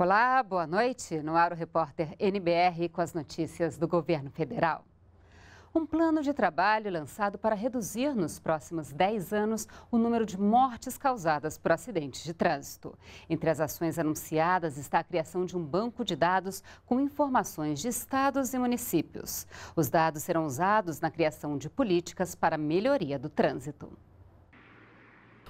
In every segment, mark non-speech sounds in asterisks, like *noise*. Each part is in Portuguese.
Olá, boa noite. No ar o repórter NBR com as notícias do governo federal. Um plano de trabalho lançado para reduzir nos próximos 10 anos o número de mortes causadas por acidentes de trânsito. Entre as ações anunciadas está a criação de um banco de dados com informações de estados e municípios. Os dados serão usados na criação de políticas para melhoria do trânsito.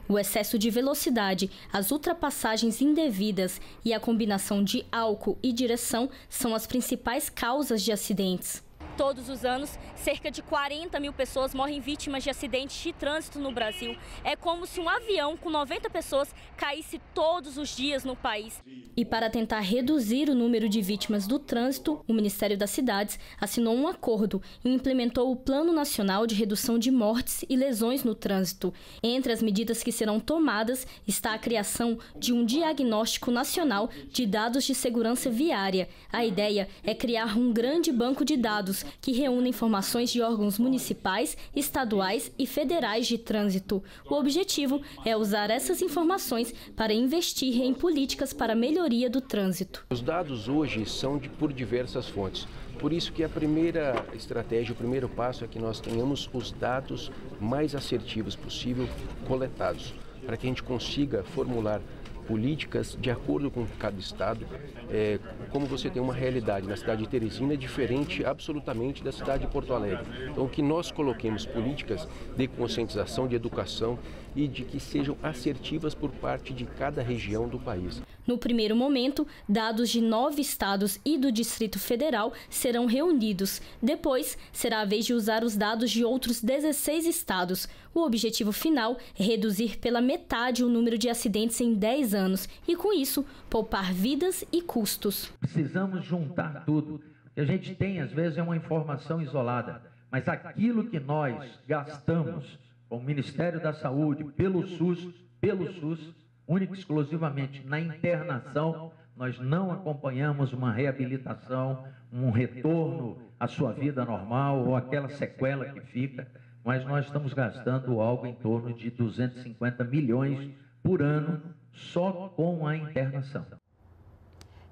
O excesso de velocidade, as ultrapassagens indevidas e a combinação de álcool e direção são as principais causas de acidentes. Todos os anos, cerca de 40 mil pessoas morrem vítimas de acidentes de trânsito no Brasil. É como se um avião com 90 pessoas caísse todos os dias no país. E para tentar reduzir o número de vítimas do trânsito, o Ministério das Cidades assinou um acordo e implementou o Plano Nacional de Redução de Mortes e Lesões no Trânsito. Entre as medidas que serão tomadas está a criação de um diagnóstico nacional de dados de segurança viária. A ideia é criar um grande banco de dados que reúne informações de órgãos municipais, estaduais e federais de trânsito. O objetivo é usar essas informações para investir em políticas para melhoria do trânsito. Os dados hoje são de, por diversas fontes. Por isso que a primeira estratégia, o primeiro passo é que nós tenhamos os dados mais assertivos possível coletados, para que a gente consiga formular políticas de acordo com cada estado, é, como você tem uma realidade na cidade de Teresina é diferente absolutamente da cidade de Porto Alegre. Então, que nós coloquemos políticas de conscientização, de educação e de que sejam assertivas por parte de cada região do país. No primeiro momento, dados de nove estados e do Distrito Federal serão reunidos. Depois, será a vez de usar os dados de outros 16 estados. O objetivo final é reduzir pela metade o número de acidentes em 10 anos anos e, com isso, poupar vidas e custos. Precisamos juntar tudo. O que a gente tem, às vezes, é uma informação isolada, mas aquilo que nós gastamos com o Ministério da Saúde, pelo SUS, pelo SUS, único e exclusivamente na internação, nós não acompanhamos uma reabilitação, um retorno à sua vida normal ou aquela sequela que fica, mas nós estamos gastando algo em torno de 250 milhões por ano só com a internação.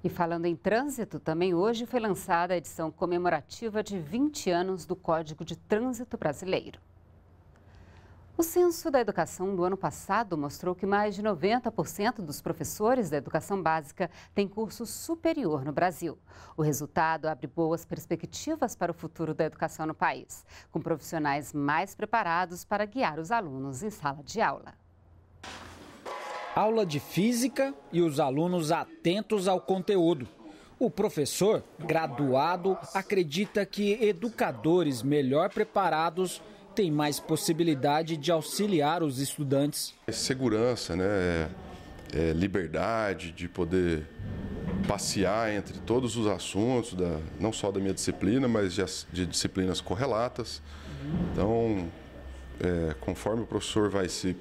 E falando em trânsito, também hoje foi lançada a edição comemorativa de 20 anos do Código de Trânsito Brasileiro. O censo da educação do ano passado mostrou que mais de 90% dos professores da educação básica têm curso superior no Brasil. O resultado abre boas perspectivas para o futuro da educação no país, com profissionais mais preparados para guiar os alunos em sala de aula. Aula de física e os alunos atentos ao conteúdo. O professor, graduado, acredita que educadores melhor preparados têm mais possibilidade de auxiliar os estudantes. É segurança, né? É, é liberdade de poder passear entre todos os assuntos, da, não só da minha disciplina, mas de, de disciplinas correlatas. Então, é, conforme o professor vai se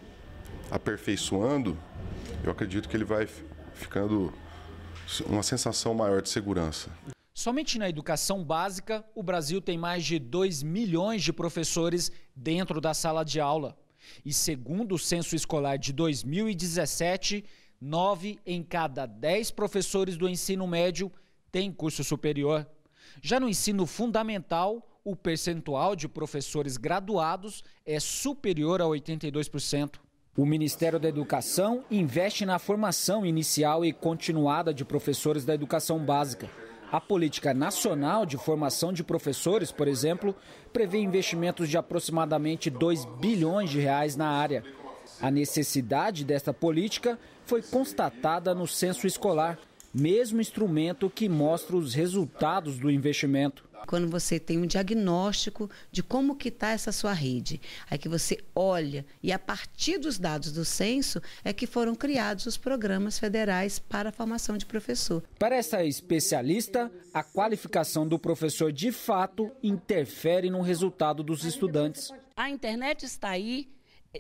aperfeiçoando, eu acredito que ele vai ficando uma sensação maior de segurança. Somente na educação básica, o Brasil tem mais de 2 milhões de professores dentro da sala de aula. E segundo o censo escolar de 2017, 9 em cada 10 professores do ensino médio têm curso superior. Já no ensino fundamental, o percentual de professores graduados é superior a 82%. O Ministério da Educação investe na formação inicial e continuada de professores da educação básica. A política nacional de formação de professores, por exemplo, prevê investimentos de aproximadamente 2 bilhões de reais na área. A necessidade desta política foi constatada no censo escolar, mesmo instrumento que mostra os resultados do investimento. Quando você tem um diagnóstico de como que está essa sua rede, aí que você olha e a partir dos dados do censo é que foram criados os programas federais para a formação de professor. Para essa especialista, a qualificação do professor de fato interfere no resultado dos estudantes. A internet está aí,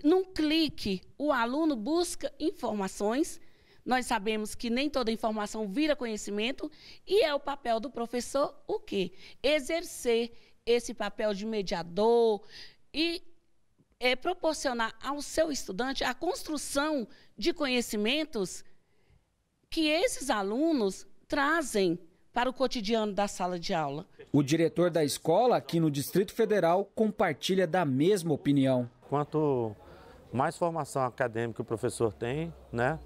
num clique, o aluno busca informações nós sabemos que nem toda informação vira conhecimento e é o papel do professor o quê? Exercer esse papel de mediador e é, proporcionar ao seu estudante a construção de conhecimentos que esses alunos trazem para o cotidiano da sala de aula. O diretor da escola aqui no Distrito Federal compartilha da mesma opinião. Quanto mais formação acadêmica o professor tem, né,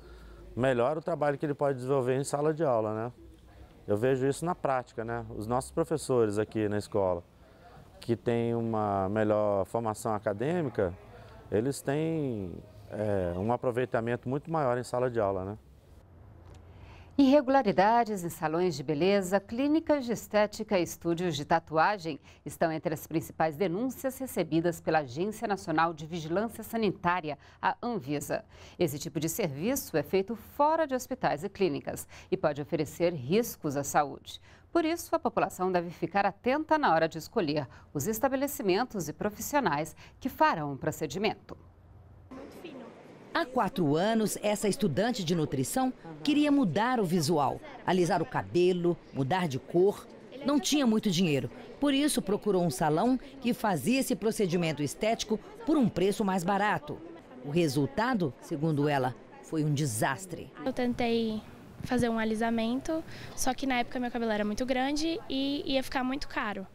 melhor o trabalho que ele pode desenvolver em sala de aula, né? Eu vejo isso na prática, né? Os nossos professores aqui na escola, que têm uma melhor formação acadêmica, eles têm é, um aproveitamento muito maior em sala de aula, né? Irregularidades em salões de beleza, clínicas de estética e estúdios de tatuagem estão entre as principais denúncias recebidas pela Agência Nacional de Vigilância Sanitária, a Anvisa. Esse tipo de serviço é feito fora de hospitais e clínicas e pode oferecer riscos à saúde. Por isso, a população deve ficar atenta na hora de escolher os estabelecimentos e profissionais que farão o procedimento. Há quatro anos, essa estudante de nutrição queria mudar o visual, alisar o cabelo, mudar de cor. Não tinha muito dinheiro, por isso procurou um salão que fazia esse procedimento estético por um preço mais barato. O resultado, segundo ela, foi um desastre. Eu tentei fazer um alisamento, só que na época meu cabelo era muito grande e ia ficar muito caro.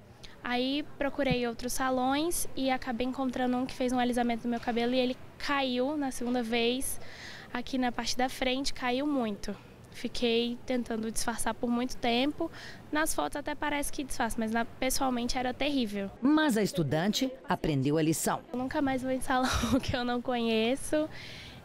Aí procurei outros salões e acabei encontrando um que fez um alisamento no meu cabelo e ele caiu na segunda vez aqui na parte da frente, caiu muito. Fiquei tentando disfarçar por muito tempo. Nas fotos até parece que disfarça, mas na, pessoalmente era terrível. Mas a estudante aprendeu a lição. Eu nunca mais vou em salão *laughs* que eu não conheço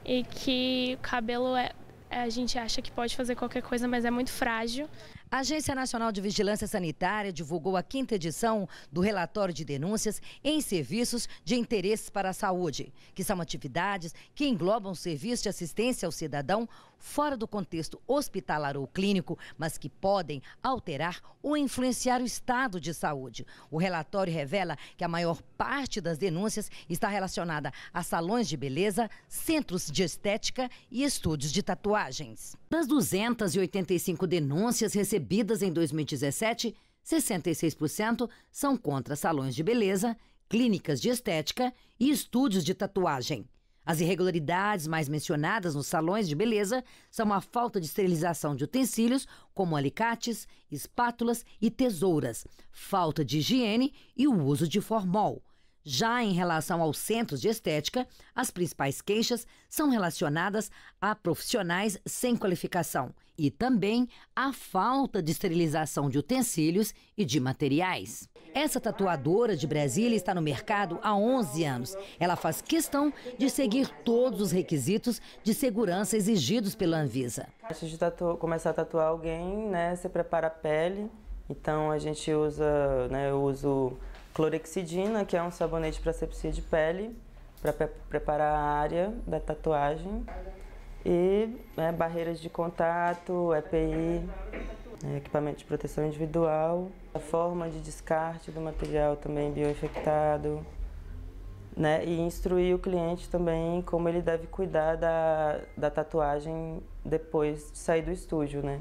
e que o cabelo é, a gente acha que pode fazer qualquer coisa, mas é muito frágil. A Agência Nacional de Vigilância Sanitária divulgou a quinta edição do relatório de denúncias em serviços de interesse para a saúde, que são atividades que englobam serviços de assistência ao cidadão fora do contexto hospitalar ou clínico, mas que podem alterar ou influenciar o estado de saúde. O relatório revela que a maior parte das denúncias está relacionada a salões de beleza, centros de estética e estúdios de tatuagens. Das 285 denúncias recebidas em 2017, 66% são contra salões de beleza, clínicas de estética e estúdios de tatuagem. As irregularidades mais mencionadas nos salões de beleza são a falta de esterilização de utensílios, como alicates, espátulas e tesouras, falta de higiene e o uso de formol. Já em relação aos centros de estética, as principais queixas são relacionadas a profissionais sem qualificação e também a falta de esterilização de utensílios e de materiais. Essa tatuadora de Brasília está no mercado há 11 anos. Ela faz questão de seguir todos os requisitos de segurança exigidos pela Anvisa. Antes de começar a tatuar alguém, né, você prepara a pele. Então a gente usa, né, eu uso clorexidina, que é um sabonete para sepsia de pele, para pre preparar a área da tatuagem. E né, barreiras de contato, EPI, né, equipamento de proteção individual, a forma de descarte do material também bioinfectado, né, e instruir o cliente também como ele deve cuidar da, da tatuagem depois de sair do estúdio, né?